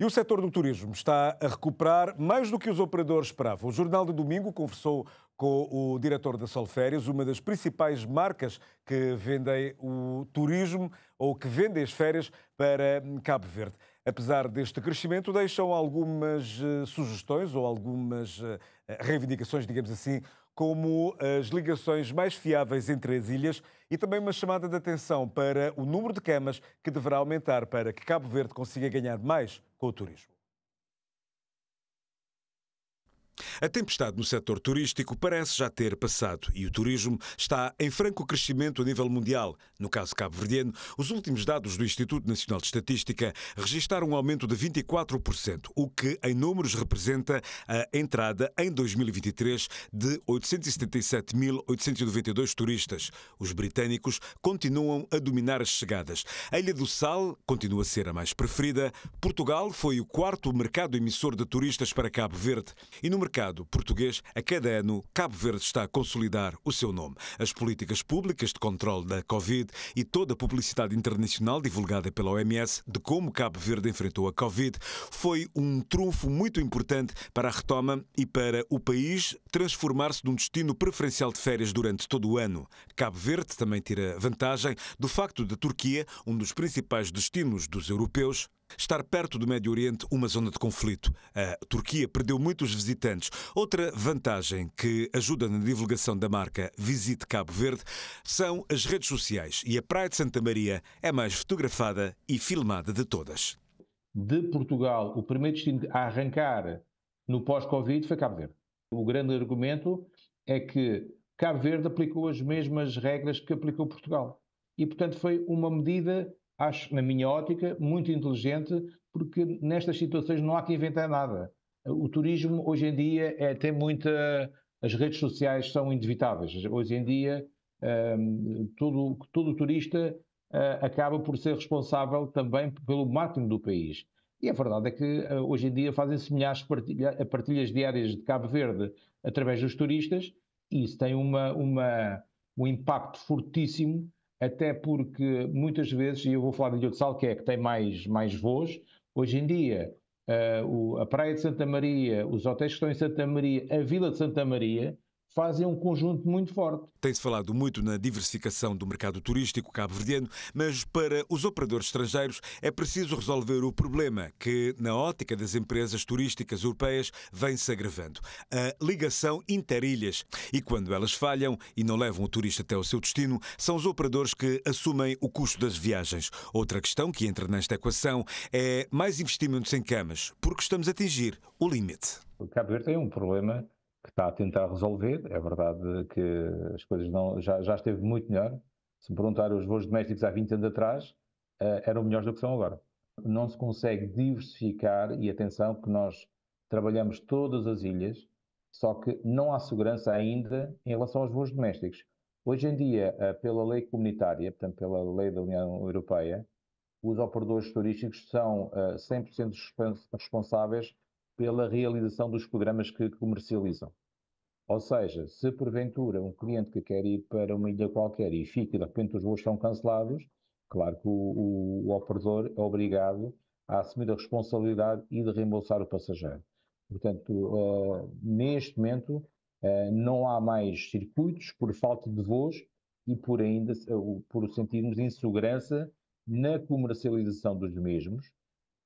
E o setor do turismo está a recuperar mais do que os operadores esperavam. O Jornal de Domingo conversou com o diretor da Solférias, uma das principais marcas que vendem o turismo ou que vendem as férias para Cabo Verde apesar deste crescimento, deixam algumas eh, sugestões ou algumas eh, eh, reivindicações, digamos assim, como as ligações mais fiáveis entre as ilhas e também uma chamada de atenção para o número de camas que deverá aumentar para que Cabo Verde consiga ganhar mais com o turismo. A tempestade no setor turístico parece já ter passado e o turismo está em franco crescimento a nível mundial. No caso cabo-verdiano, os últimos dados do Instituto Nacional de Estatística registaram um aumento de 24%, o que em números representa a entrada em 2023 de 877.892 turistas. Os britânicos continuam a dominar as chegadas. A Ilha do Sal continua a ser a mais preferida. Portugal foi o quarto mercado emissor de turistas para Cabo Verde e no mercado português, a cada ano, Cabo Verde está a consolidar o seu nome. As políticas públicas de controle da Covid e toda a publicidade internacional divulgada pela OMS de como Cabo Verde enfrentou a Covid foi um trunfo muito importante para a retoma e para o país transformar-se num destino preferencial de férias durante todo o ano. Cabo Verde também tira vantagem do facto de Turquia, um dos principais destinos dos europeus, Estar perto do Médio Oriente, uma zona de conflito. A Turquia perdeu muitos visitantes. Outra vantagem que ajuda na divulgação da marca Visite Cabo Verde são as redes sociais e a Praia de Santa Maria é mais fotografada e filmada de todas. De Portugal, o primeiro destino a arrancar no pós-Covid foi Cabo Verde. O grande argumento é que Cabo Verde aplicou as mesmas regras que aplicou Portugal. E, portanto, foi uma medida acho, na minha ótica, muito inteligente, porque nestas situações não há que inventar nada. O turismo hoje em dia é, tem muita. As redes sociais são inevitáveis. Hoje em dia, um, ehm, todo, todo turista uh, acaba por ser responsável também pelo marketing do país. E a verdade é que uh, hoje em dia fazem-se milhares de partilha, partilhas diárias de Cabo Verde através dos turistas, e isso tem uma, uma um impacto fortíssimo até porque muitas vezes, e eu vou falar de Sal, que é que tem mais, mais voos, hoje em dia uh, o, a Praia de Santa Maria, os hotéis que estão em Santa Maria, a Vila de Santa Maria, fazem um conjunto muito forte. Tem-se falado muito na diversificação do mercado turístico cabo-verdiano, mas para os operadores estrangeiros é preciso resolver o problema que, na ótica das empresas turísticas europeias, vem-se agravando: a ligação interilhas. E quando elas falham e não levam o turista até o seu destino, são os operadores que assumem o custo das viagens. Outra questão que entra nesta equação é mais investimentos em camas, porque estamos a atingir o limite. O Cabo Verde tem um problema que está a tentar resolver. É verdade que as coisas não, já, já esteve muito melhor. Se me perguntar os voos domésticos há 20 anos atrás, uh, eram melhores do que são agora. Não se consegue diversificar, e atenção que nós trabalhamos todas as ilhas, só que não há segurança ainda em relação aos voos domésticos. Hoje em dia, uh, pela lei comunitária, portanto pela lei da União Europeia, os operadores turísticos são uh, eh, 100% responsáveis pela realização dos programas que comercializam. Ou seja, se porventura um cliente que quer ir para uma ilha qualquer e fica e de repente os voos são cancelados, claro que o, o, o operador é obrigado a assumir a responsabilidade e de reembolsar o passageiro. Portanto, uh, neste momento uh, não há mais circuitos por falta de voos e por ainda uh, por sentirmos insegurança na comercialização dos mesmos,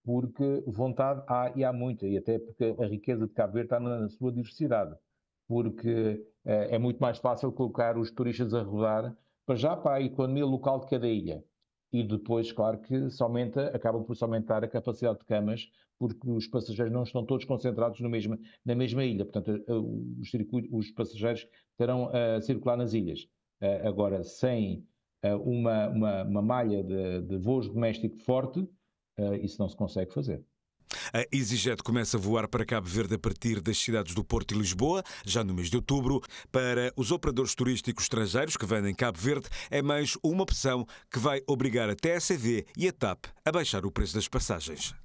porque vontade há e há muita, e até porque a riqueza de Cabo Verde está na sua diversidade, porque eh, é muito mais fácil colocar os turistas a rodar, para já para a economia local de cada ilha. E depois, claro que se aumenta, acaba por se aumentar a capacidade de camas, porque os passageiros não estão todos concentrados no mesmo, na mesma ilha. Portanto, eh, eh, os, circuitos, os passageiros terão a circular nas ilhas. Agora, sem uma, uma, uma malha de, de voos domésticos forte, eh, isso não se consegue fazer. A EasyJet começa a voar para Cabo Verde a partir das cidades do Porto e Lisboa, já no mês de outubro. Para os operadores turísticos estrangeiros que vêm Cabo Verde, é mais uma opção que vai obrigar a TSV e a TAP a baixar o preço das passagens.